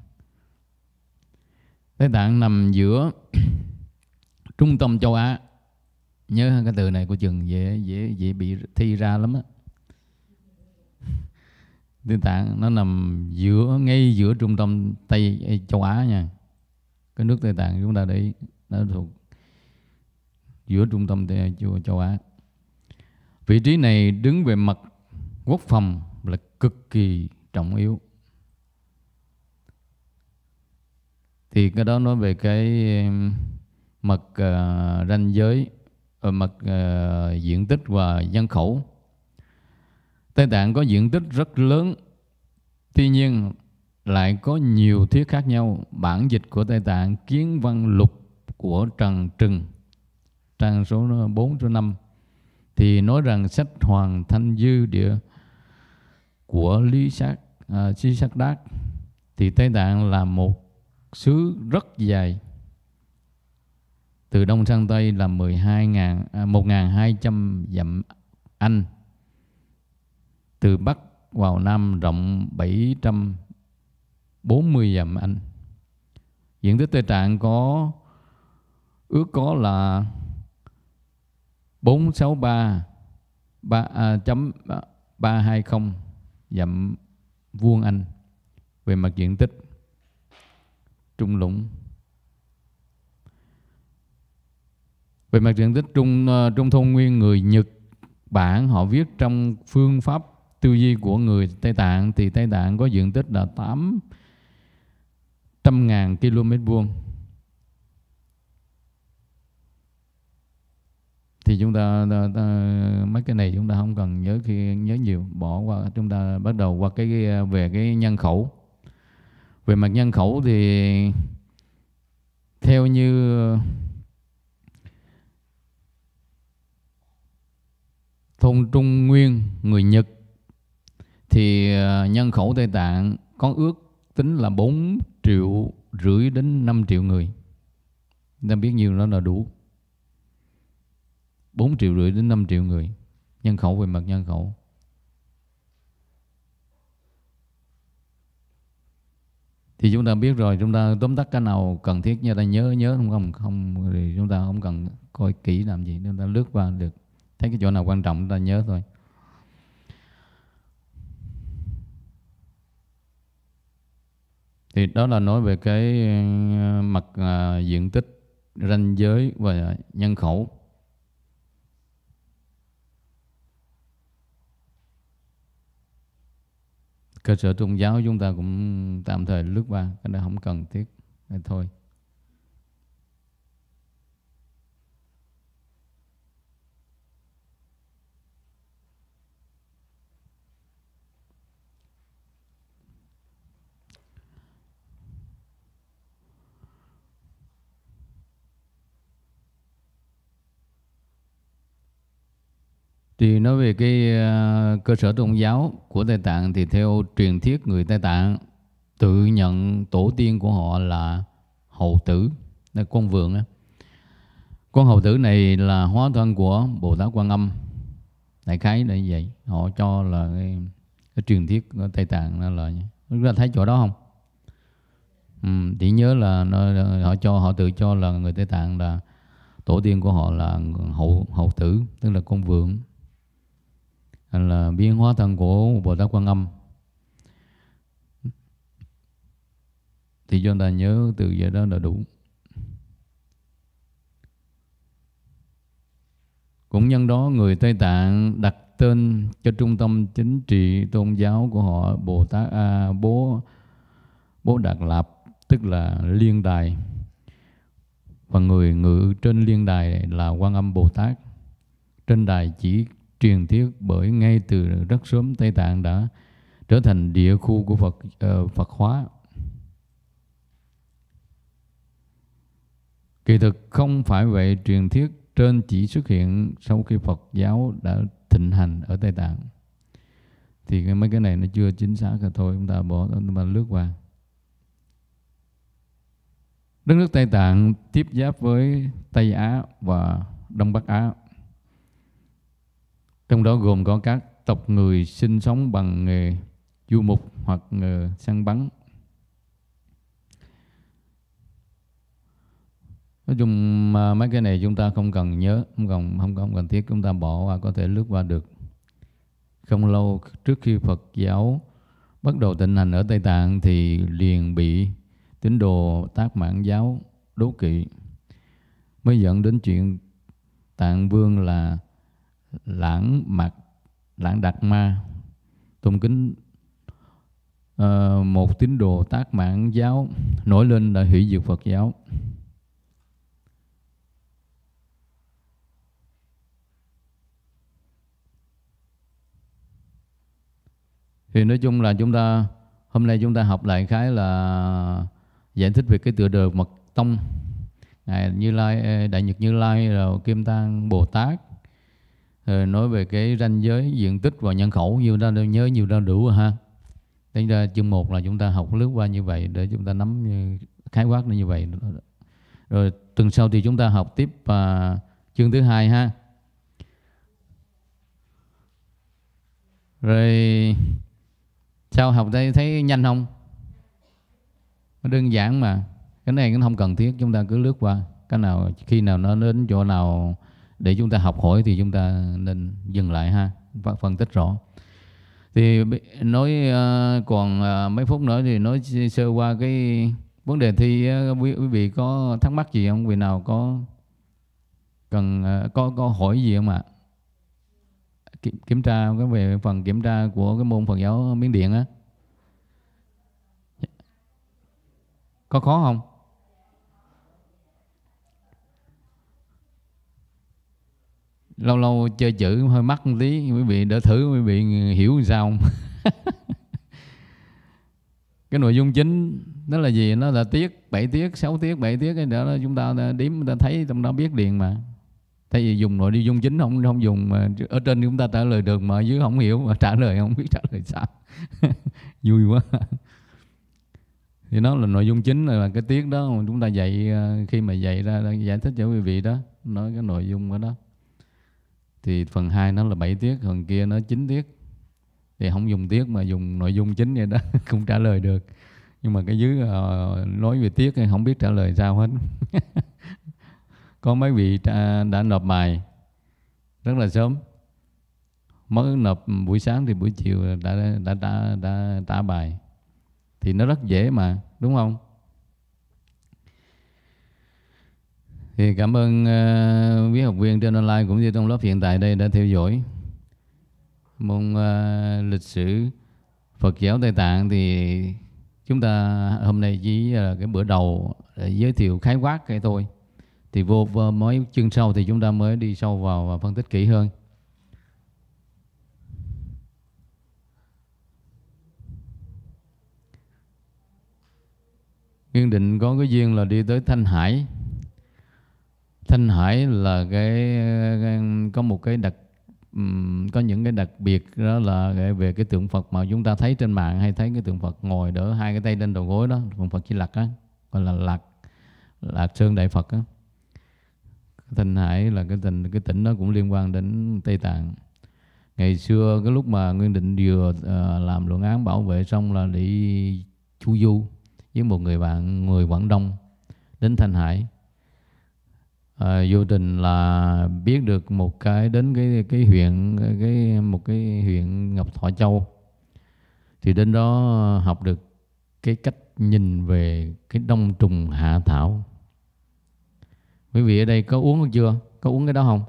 Speaker 1: tây Tạng nằm giữa trung tâm châu Á. Nhớ cái từ này của trường dễ dễ dễ bị thi ra lắm á. tây Tạng nó nằm giữa ngay giữa trung tâm Tây châu Á nha. Cái nước Tây Tạng chúng ta để ý, nó thuộc giữa trung tâm châu Á. Vị trí này đứng về mặt quốc phòng là cực kỳ trọng yếu. Thì cái đó nói về cái mặt uh, ranh giới, uh, mặt uh, diện tích và dân khẩu. Tây Tạng có diện tích rất lớn, tuy nhiên lại có nhiều thuyết khác nhau. Bản dịch của Tây Tạng kiến văn lục của Trần Trừng trang số 4 số 5 thì nói rằng sách Hoàng Thanh Dư Địa của Lý Sát à, Chí Sát Đát thì Tây Tạng là một xứ rất dài từ đông sang tây là 12.000 à, 1.200 dặm Anh từ bắc vào nam rộng 740 dặm Anh diện tích Tây Tạng có ước có là 463 3, à, chấm 320 à, dặm vuông Anh về mặt diện tích trung lũng. Về mặt diện tích trung ờ, trung thôn nguyên người Nhật Bản họ viết trong phương pháp tư duy của người Tây Tạng thì Tây Tạng có diện tích là 8 trăm ngàn km vuông thì chúng ta, ta, ta mấy cái này chúng ta không cần nhớ khi nhớ nhiều bỏ qua chúng ta bắt đầu qua cái về cái nhân khẩu về mặt nhân khẩu thì theo như thôn Trung Nguyên người Nhật thì à, nhân khẩu Tây Tạng có ước tính là 4 triệu rưỡi đến 5 triệu người. đang biết nhiều nó là đủ. 4 triệu rưỡi đến 5 triệu người nhân khẩu về mặt nhân khẩu thì chúng ta biết rồi chúng ta tóm tắt cái nào cần thiết như ta nhớ nhớ không không không thì chúng ta không cần coi kỹ làm gì chúng ta lướt qua được thấy cái chỗ nào quan trọng ta nhớ thôi thì đó là nói về cái ờ, mặt ờ, diện tích ranh giới và nhân khẩu cơ sở tôn giáo chúng ta cũng tạm thời lướt qua cái đó không cần thiết thôi Thì nói về cái à, cơ sở tôn giáo của Tây Tạng thì theo truyền thuyết người Tây Tạng tự nhận tổ tiên của họ là hậu tử, là con vượng á. Con hậu tử này là hóa thân của Bồ Tát Quan Âm. Đại khái là như vậy. Họ cho là cái, cái truyền thuyết của Tây Tạng nó là chúng ta thấy chỗ đó không? Ừ, chỉ nhớ là nó, họ cho họ tự cho là người Tây Tạng là tổ tiên của họ là hậu hậu tử tức là con vượng là biến hóa thân của Bồ Tát Quan Âm thì cho ta nhớ từ giờ đó là đủ cũng nhân đó người Tây Tạng đặt tên cho trung tâm chính trị tôn giáo của họ Bồ Tát à, Bố Bố Đạt Lạp tức là liên đài và người ngự trên liên đài là quan âm bồ tát trên đài chỉ truyền thuyết bởi ngay từ rất sớm Tây Tạng đã trở thành địa khu của Phật uh, Phật hóa. Kỳ thực không phải vậy, truyền thuyết trên chỉ xuất hiện sau khi Phật giáo đã thịnh hành ở Tây Tạng. Thì mấy cái này nó chưa chính xác cả thôi, chúng ta bỏ chúng ta lướt qua. Đất nước Tây Tạng tiếp giáp với Tây Á và Đông Bắc Á. Trong đó gồm có các tộc người sinh sống bằng nghề du mục hoặc nghề săn bắn. Nói chung mấy cái này chúng ta không cần nhớ, không cần không, không cần thiết chúng ta bỏ qua có thể lướt qua được. Không lâu trước khi Phật giáo bắt đầu tịnh hành ở Tây Tạng thì liền bị tín đồ tác mãn giáo đố kỵ mới dẫn đến chuyện Tạng Vương là lãng mặt lãng đạt ma tôn kính uh, một tín đồ tác mạng giáo nổi lên đã hủy diệt phật giáo thì nói chung là chúng ta hôm nay chúng ta học lại khái là giải thích về cái tựa đề mật tông ngài như lai đại nhật như lai rồi kim tăng bồ tát Ờ, nói về cái ranh giới diện tích và nhân khẩu nhiều ra đâu nhớ nhiều ra đủ ha tính ra chương một là chúng ta học lướt qua như vậy để chúng ta nắm ờ, khái quát như vậy rồi tuần sau thì chúng ta học tiếp và chương thứ hai ha rồi sao học đây thấy nhanh không nó đơn giản mà cái này nó không cần thiết chúng ta cứ lướt qua cái nào khi nào nó đến chỗ nào để chúng ta học hỏi thì chúng ta nên dừng lại ha và phân tích rõ thì nói ờ, còn ờ, mấy phút nữa thì nói sơ qua cái vấn đề thi quý, vị có thắc mắc gì không quý vị nào có cần ờ, có có hỏi gì không ạ kiểm, tra cái về phần kiểm tra của cái môn phần giáo miếng Điện á dạ. có khó không lâu lâu chơi chữ hơi mắc một tí quý vị để thử quý vị hiểu sao không cái nội dung chính đó là gì nó là tiết bảy tiết sáu tiết bảy tiết cái đó chúng ta đếm chúng ta thấy trong đó biết liền mà thay vì dùng nội dung chính không không dùng mà ở trên chúng ta trả lời được mà dưới không hiểu mà trả lời không biết trả lời sao vui quá thì nó là nội dung chính là cái tiết đó mà chúng ta dạy à, khi mà dạy ra giải thích cho quý vị đó nói cái nội dung của đó thì phần 2 nó là 7 tiết phần kia nó 9 tiết thì không dùng tiết mà dùng nội dung chính vậy đó cũng trả lời được nhưng mà cái dưới uh, nói về tiết thì không biết trả lời sao hết có mấy vị đã, đã nộp bài rất là sớm mới nộp buổi sáng thì buổi chiều đã đã đã đã tả bài thì nó rất dễ mà đúng không Thì cảm ơn uh, quý học viên trên online cũng như trong lớp hiện tại đây đã theo dõi môn uh, ờ, lịch sử Phật giáo Tây Tạng thì chúng ta hôm nay chỉ là cái bữa đầu giới thiệu khái quát cái thôi thì vô mới chương sau thì chúng ta mới đi sâu vào và phân tích kỹ hơn Nguyên định có cái duyên là đi tới Thanh Hải Thanh Hải là cái, có một cái đặc có những cái đặc biệt đó là về cái tượng Phật mà chúng ta thấy trên mạng hay thấy cái tượng Phật ngồi đỡ hai cái tay lên đầu gối đó, tượng Phật chỉ lặc á, gọi là lạc lạc sơn đại Phật á. Thanh Hải là cái tỉnh cái tỉnh nó cũng liên quan đến Tây Tạng. Ngày xưa cái lúc mà Nguyên Định vừa ờ, làm luận án bảo vệ xong là đi chu du với một người bạn người Quảng Đông đến Thanh Hải à, vô tình là biết được một cái đến cái cái huyện cái một cái huyện Ngọc Thọ Châu thì đến đó học được cái cách nhìn về cái đông trùng hạ thảo quý vị ở đây có uống chưa có uống cái đó không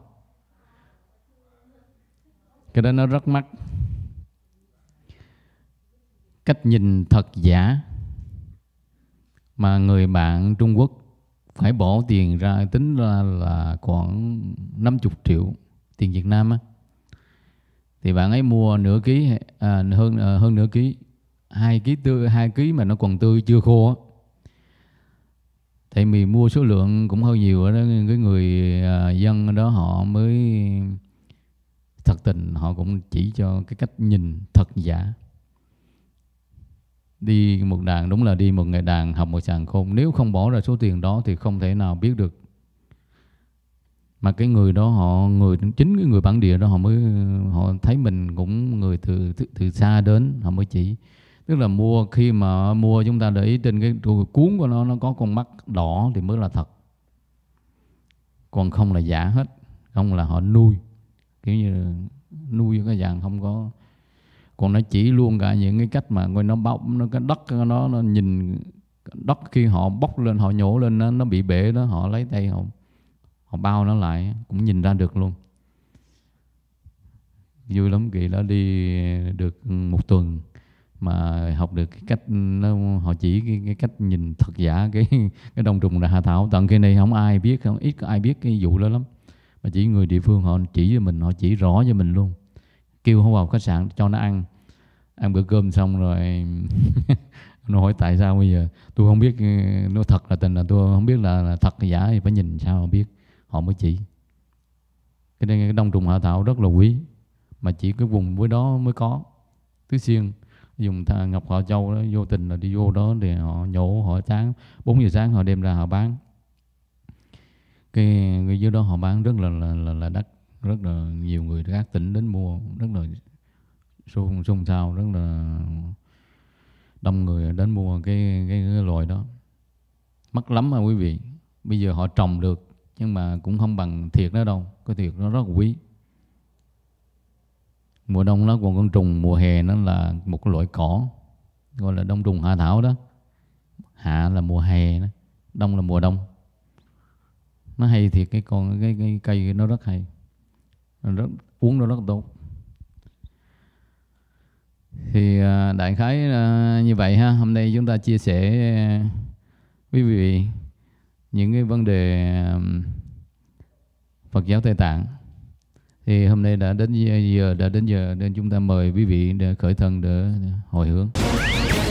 Speaker 1: cái đó nó rất mắc cách nhìn thật giả mà người bạn Trung Quốc phải bỏ tiền ra tính ra là khoảng 50 triệu tiền Việt Nam á thì bạn ấy mua nửa ký à, hơn à, hơn nửa ký hai ký tươi hai ký mà nó còn tươi chưa khô á tại vì mua số lượng cũng hơi nhiều đó cái người à, dân đó họ mới thật tình họ cũng chỉ cho cái cách nhìn thật giả đi một đàn đúng là đi một ngày đàn học một chàng khôn nếu không bỏ ra số tiền đó thì không thể nào biết được mà cái người đó họ người chính cái người bản địa đó họ mới họ thấy mình cũng người từ từ, từ xa đến họ mới chỉ tức là mua khi mà mua chúng ta để ý trên cái cuốn của nó nó có con mắt đỏ thì mới là thật còn không là giả hết không là họ nuôi kiểu như nuôi cái dạng không có còn nó chỉ luôn cả những cái cách mà người nó bóc nó cái đất nó nó nhìn đất khi họ bóc lên họ nhổ lên nó, nó bị bể đó họ lấy tay họ họ bao nó lại cũng nhìn ra được luôn vui lắm kỳ đó đi được một tuần mà học được cái cách nó, họ chỉ cái, cái cách nhìn thật giả cái cái đồng trùng là hạ thảo tận khi này không ai biết không ít ai biết cái vụ đó lắm mà chỉ người địa phương họ chỉ cho mình họ chỉ rõ cho mình luôn kêu không vào khách sạn cho nó ăn ăn bữa cơm xong rồi nó hỏi tại sao bây giờ tôi không biết ừ, nó thật là tình là tôi không biết là, là thật hay giả thì phải nhìn sao mà biết họ mới chỉ cái đây cái đông trùng hạ thảo rất là quý mà chỉ cái vùng với đó mới có tứ xuyên dùng ngọc họ châu đó vô tình là đi vô đó để họ nhổ họ sáng 4 giờ sáng họ đem ra họ bán cái người dưới đó họ bán rất là là, là, là đắt rất là nhiều người các tỉnh đến mua rất là xôn xôn xao rất là đông người đến mua cái cái, cái loại đó mất lắm mà quý vị bây giờ họ trồng được nhưng mà cũng không bằng thiệt nó đâu cái thiệt nó rất quý mùa đông nó còn con trùng mùa hè nó là một cái loại cỏ gọi là đông trùng hạ thảo đó hạ là mùa hè đó đông là mùa đông nó hay thiệt cái con cái, cái cây nó rất hay rất uống nó rất tốt thì à, đại khái à, như vậy ha hôm nay chúng ta chia sẻ với à, quý vị những cái vấn đề Phật giáo Tây Tạng thì hôm nay đã đến giờ đã đến giờ nên chúng ta mời quý vị để khởi thân để hồi hướng